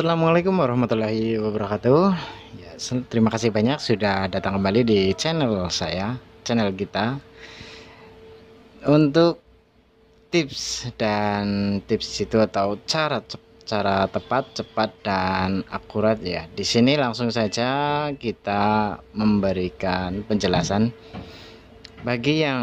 Assalamualaikum warahmatullahi wabarakatuh ya, Terima kasih banyak sudah datang kembali di channel saya Channel kita Untuk tips dan tips itu atau cara cara tepat, cepat, dan akurat ya Di sini langsung saja kita memberikan penjelasan Bagi yang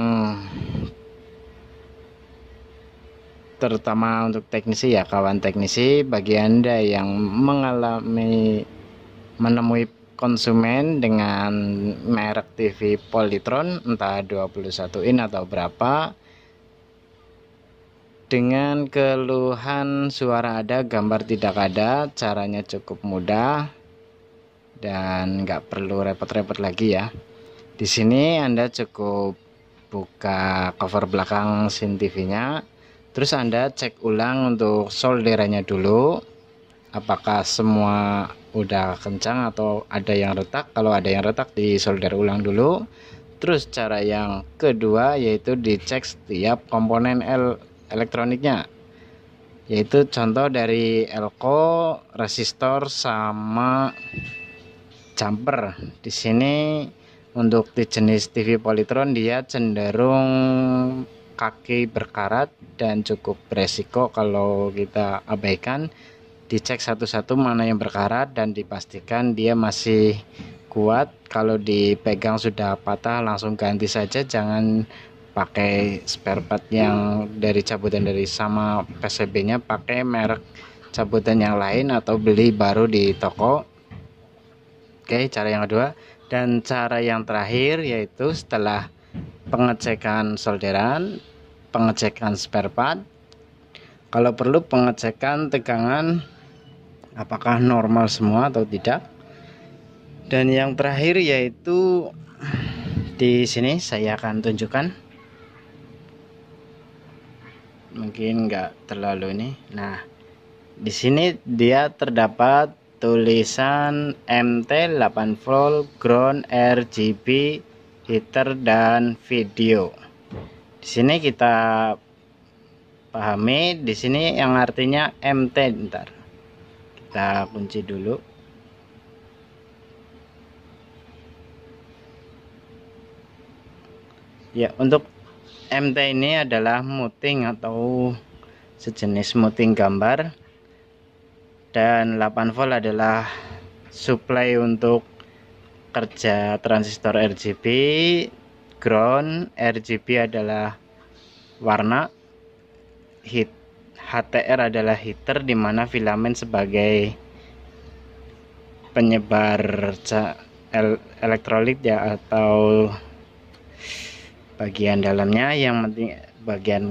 terutama untuk teknisi ya kawan teknisi bagi anda yang mengalami menemui konsumen dengan merek TV Polytron entah 21 in atau berapa dengan keluhan suara ada gambar tidak ada caranya cukup mudah dan nggak perlu repot-repot lagi ya di sini anda cukup buka cover belakang sin TV nya terus anda cek ulang untuk solderannya dulu apakah semua udah kencang atau ada yang retak kalau ada yang retak di solder ulang dulu terus cara yang kedua yaitu dicek setiap komponen el elektroniknya yaitu contoh dari elko resistor sama jumper di sini untuk di jenis TV Polytron dia cenderung kaki berkarat dan cukup beresiko kalau kita abaikan dicek satu-satu mana yang berkarat dan dipastikan dia masih kuat kalau dipegang sudah patah langsung ganti saja jangan pakai spare part yang dari cabutan dari sama PCB nya pakai merek cabutan yang lain atau beli baru di toko oke cara yang kedua dan cara yang terakhir yaitu setelah pengecekan solderan pengecekan spare part kalau perlu pengecekan tegangan apakah normal semua atau tidak dan yang terakhir yaitu di sini saya akan tunjukkan mungkin nggak terlalu nih nah di sini dia terdapat tulisan MT 8 volt ground RGB heater dan video di sini kita pahami di sini yang artinya MT ntar. Kita kunci dulu. Ya, untuk MT ini adalah muting atau sejenis muting gambar dan 8 volt adalah supply untuk kerja transistor RGB background RGB adalah warna hit HTR adalah heater di mana filamen sebagai penyebar elektrolit ya atau bagian dalamnya yang penting bagian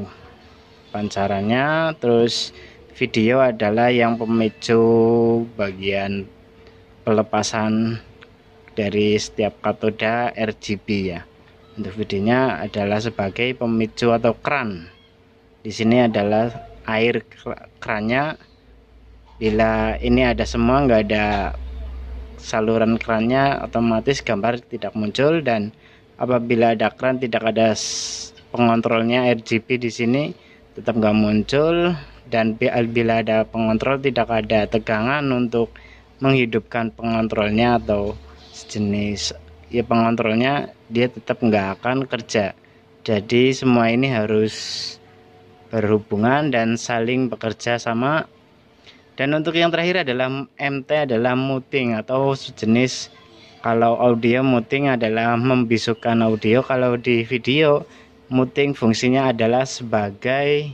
pancarannya terus video adalah yang pemicu bagian pelepasan dari setiap katoda RGB ya untuk videonya adalah sebagai pemicu atau kran. Di sini adalah air kerannya. Bila ini ada semua nggak ada saluran kerannya otomatis gambar tidak muncul dan apabila ada kran, tidak ada pengontrolnya RGB di sini tetap nggak muncul dan bila ada pengontrol tidak ada tegangan untuk menghidupkan pengontrolnya atau sejenis ya pengontrolnya dia tetap nggak akan kerja jadi semua ini harus berhubungan dan saling bekerja sama dan untuk yang terakhir adalah MT adalah muting atau sejenis kalau audio muting adalah membisukan audio kalau di video muting fungsinya adalah sebagai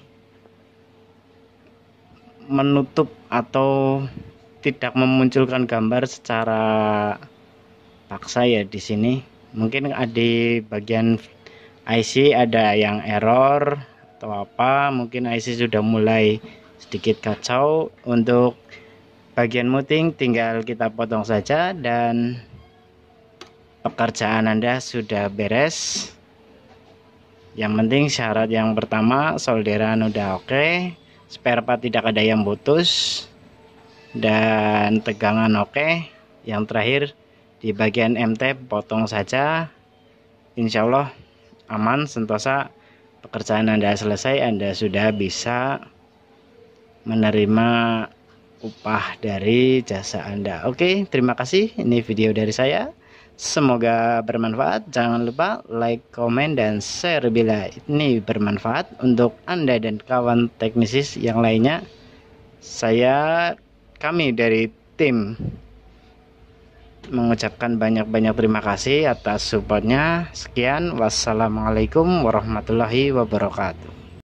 menutup atau tidak memunculkan gambar secara paksa ya di sini mungkin di bagian IC ada yang error atau apa mungkin IC sudah mulai sedikit kacau untuk bagian muting tinggal kita potong saja dan pekerjaan Anda sudah beres yang penting syarat yang pertama solderan udah oke okay, spare part tidak ada yang putus dan tegangan oke okay. yang terakhir di bagian MT potong saja insya Allah aman sentosa pekerjaan Anda selesai Anda sudah bisa menerima upah dari jasa Anda Oke terima kasih ini video dari saya Semoga bermanfaat. Jangan lupa like, comment dan share bila ini bermanfaat untuk Anda dan kawan teknisis yang lainnya. Saya, kami dari tim mengucapkan banyak-banyak terima kasih atas supportnya. Sekian, wassalamualaikum warahmatullahi wabarakatuh.